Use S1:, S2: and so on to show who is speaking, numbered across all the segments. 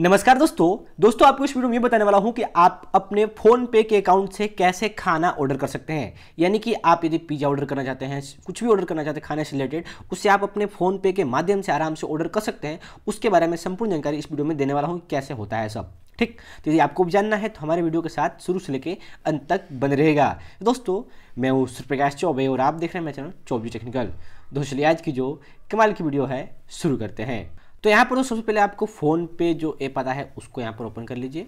S1: नमस्कार दोस्तों दोस्तों आपको इस वीडियो में ये बताने वाला हूँ कि आप अपने फ़ोन पे के अकाउंट से कैसे खाना ऑर्डर कर सकते हैं यानी कि आप यदि पिज़्ज़ा ऑर्डर करना चाहते हैं कुछ भी ऑर्डर करना चाहते हैं खाने से रिलेटेड उससे आप अपने फ़ोन पे के माध्यम से आराम से ऑर्डर कर सकते हैं उसके बारे में संपूर्ण जानकारी इस वीडियो में देने वाला हूँ कैसे होता है सब ठीक तो यदि आपको भी जानना है तो हमारे वीडियो के साथ शुरू से लेकर अंत तक बन रहेगा दोस्तों मैं हूँ सूर्यप्रकाश चौबे और आप देख रहे हैं मेरा चैनल चौबी टेक्निकल दोस्तों चलिए आज की जो कमाल की वीडियो है शुरू करते हैं तो यहाँ पर सबसे पहले आपको फ़ोन पे जो ऐप आता है उसको यहाँ पर ओपन कर लीजिए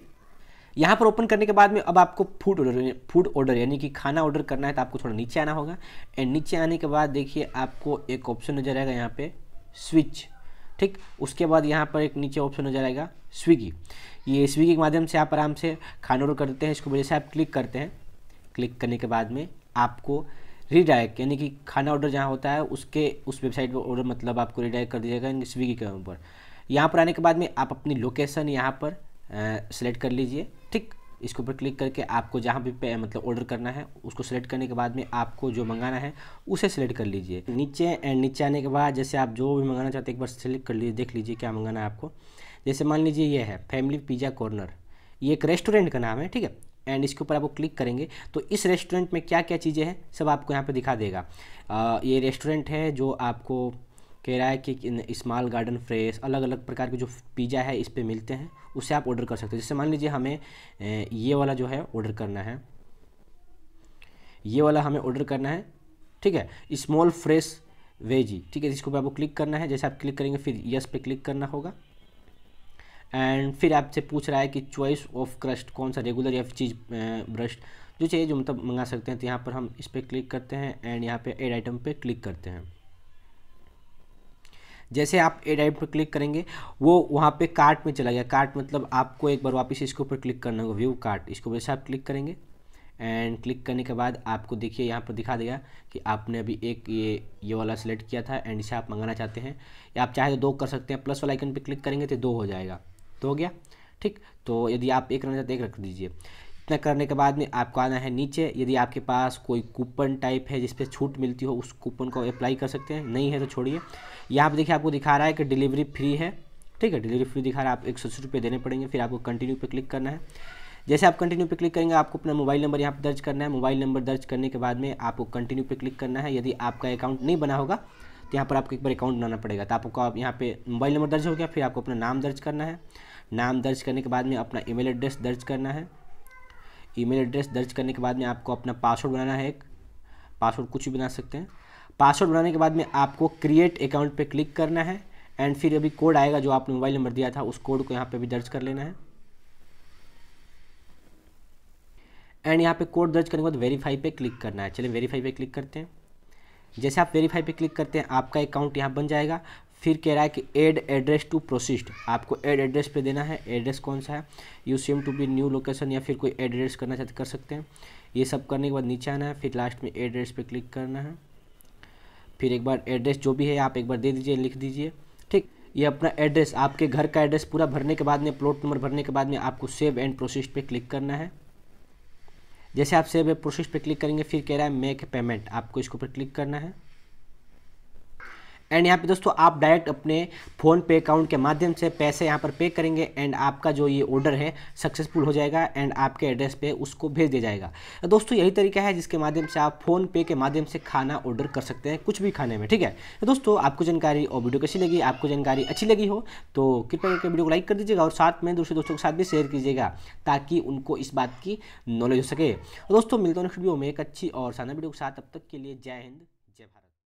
S1: यहाँ पर ओपन करने के बाद में अब आपको फूड ऑर्डर फूड ऑर्डर यानी कि खाना ऑर्डर करना है तो आपको थोड़ा नीचे आना होगा एंड नीचे आने के बाद देखिए आपको एक ऑप्शन नज़र आएगा यहाँ पे स्विच ठीक उसके बाद यहाँ पर एक नीचे ऑप्शन नज़र आएगा स्विगी ये स्विगी के माध्यम से आप आराम से खाना ऑर्डर कर देते हैं इसको वजह से आप क्लिक करते हैं क्लिक करने के बाद में आपको रीडायरेक्ट यानी कि खाना ऑर्डर जहाँ होता है उसके उस वेबसाइट पर ऑर्डर मतलब आपको रिडायरेक्ट कर दिया जाएगा स्विगी के ऊपर यहाँ पर आने के बाद में आप अपनी लोकेशन यहाँ पर सेलेक्ट कर लीजिए ठीक इसके ऊपर क्लिक करके आपको जहाँ भी पे मतलब ऑर्डर करना है उसको सेलेक्ट करने के बाद में आपको जो मंगाना है उसे सेलेक्ट कर लीजिए नीचे एंड नीचे आने के बाद जैसे आप जो भी मंगाना चाहते हैं एक बार सेलेक्ट कर लीजिए देख लीजिए क्या मंगाना है आपको जैसे मान लीजिए ये है फैमिली पिज़्ज़ा कॉर्नर ये एक रेस्टोरेंट का नाम है ठीक है एंड इसके ऊपर आपको क्लिक करेंगे तो इस रेस्टोरेंट में क्या क्या चीज़ें हैं सब आपको यहाँ पे दिखा देगा आ, ये रेस्टोरेंट है जो आपको कह रहा है कि स्मॉल गार्डन फ्रेश अलग अलग प्रकार के जो पिज़्ज़ा है इस पर मिलते हैं उसे आप ऑर्डर कर सकते हो जैसे मान लीजिए हमें ये वाला जो है ऑर्डर करना है ये वाला हमें ऑर्डर करना है ठीक है स्मॉल फ्रेश वेजी ठीक है जिसको आपको क्लिक करना है जैसे आप क्लिक करेंगे फिर यस पे क्लिक करना होगा एंड फिर आपसे पूछ रहा है कि चॉइस ऑफ क्रस्ट कौन सा रेगुलर या चीज ब्रश जो चाहिए जो मतलब मंगा सकते हैं तो यहाँ पर हम इस पर क्लिक करते हैं एंड यहाँ पे एड आइटम पे क्लिक करते हैं जैसे आप एड आइटम पर क्लिक करेंगे वो वहाँ पे कार्ट में चला गया कार्ट मतलब आपको एक बार वापस इसके ऊपर क्लिक करना होगा व्यू कार्ट इसको वैसे आप क्लिक करेंगे एंड क्लिक करने के बाद आपको देखिए यहाँ पर दिखा देगा कि आपने अभी एक ये ये वाला सेलेक्ट किया था एंड इसे आप मंगाना चाहते हैं या आप चाहे तो दो कर सकते हैं प्लस वाला आइकन पर क्लिक करेंगे तो दो हो जाएगा तो हो गया ठीक तो यदि आप एक रन चाहते एक रख दीजिए इतना करने के बाद में आपको आना है नीचे यदि आपके पास कोई कूपन टाइप है जिस पर छूट मिलती हो उस कूपन को अप्लाई कर सकते हैं नहीं है तो छोड़िए यहाँ पर देखिए आपको दिखा रहा है कि डिलीवरी फ्री है ठीक है डिलीवरी फ्री दिखा रहा है आप एक सौ रुपये देने पड़ेंगे फिर आपको कंटिन्यू पे क्लिक करना है जैसे आप कंटिन्यू पे क्लिक करेंगे आपको अपना मोबाइल नंबर यहाँ पर दर्ज करना है मोबाइल नंबर दर्ज करने के बाद में आपको कंटिन्यू पे क्लिक करना है यदि आपका अकाउंट नहीं बना होगा तो यहाँ पर आपको एक बार अकाउंट बनाना पड़ेगा तो आपको आप यहाँ पे मोबाइल नंबर दर्ज हो गया फिर आपको अपना नाम दर्ज करना है नाम दर्ज करने के बाद में अपना ईमेल एड्रेस दर्ज करना है ईमेल एड्रेस दर्ज करने के बाद में आपको अपना पासवर्ड बनाना है एक पासवर्ड कुछ भी बना सकते हैं पासवर्ड बनाने के बाद में आपको क्रिएट अकाउंट पर क्लिक करना है एंड फिर अभी कोड आएगा जो आपने मोबाइल नंबर दिया था उस कोड को यहाँ पर भी दर्ज कर लेना है एंड यहाँ पे कोड दर्ज करने के बाद वेरीफाई पे क्लिक करना है चलिए वेरीफाई पे क्लिक करते हैं जैसे आप वेरीफाई पे क्लिक करते हैं आपका अकाउंट यहाँ बन जाएगा फिर कह रहा है कि एड एड्रेस टू प्रोसिस्ट आपको एड एड्रेस पे देना है एड्रेस कौन सा है you seem to be new location या फिर कोई एड्रेस करना चाहते कर सकते हैं ये सब करने के बाद नीचे आना है फिर लास्ट में एड्रेस पे क्लिक करना है फिर एक बार एड्रेस जो भी है आप एक बार दे दीजिए लिख दीजिए ठीक ये अपना एड्रेस आपके घर का एड्रेस पूरा भरने के बाद में प्लॉट नंबर भरने के बाद में आपको सेव एंड प्रोसिस्ट पर क्लिक करना है जैसे आप सेव प्रोसेस पर क्लिक करेंगे फिर कह रहा है मेक पेमेंट आपको इसके ऊपर क्लिक करना है एंड यहाँ पे दोस्तों आप डायरेक्ट अपने फ़ोन पे अकाउंट के माध्यम से पैसे यहाँ पर पे करेंगे एंड आपका जो ये ऑर्डर है सक्सेसफुल हो जाएगा एंड आपके एड्रेस पे उसको भेज दिया जाएगा तो दोस्तों यही तरीका है जिसके माध्यम से आप फ़ोन पे के माध्यम से खाना ऑर्डर कर सकते हैं कुछ भी खाने में ठीक है तो दोस्तों आपको जानकारी और वीडियो कैसी लगी आपको जानकारी अच्छी लगी हो तो कृपया करके वीडियो को लाइक कर दीजिएगा और साथ में दूसरे दोस्तों के साथ भी शेयर कीजिएगा ताकि उनको इस बात की नॉलेज हो सके तो दोस्तों मिलता हूँ नेक्स्ट वीडियो में एक अच्छी और शानदार वीडियो के साथ अब तक के लिए जय हिंद जय भारत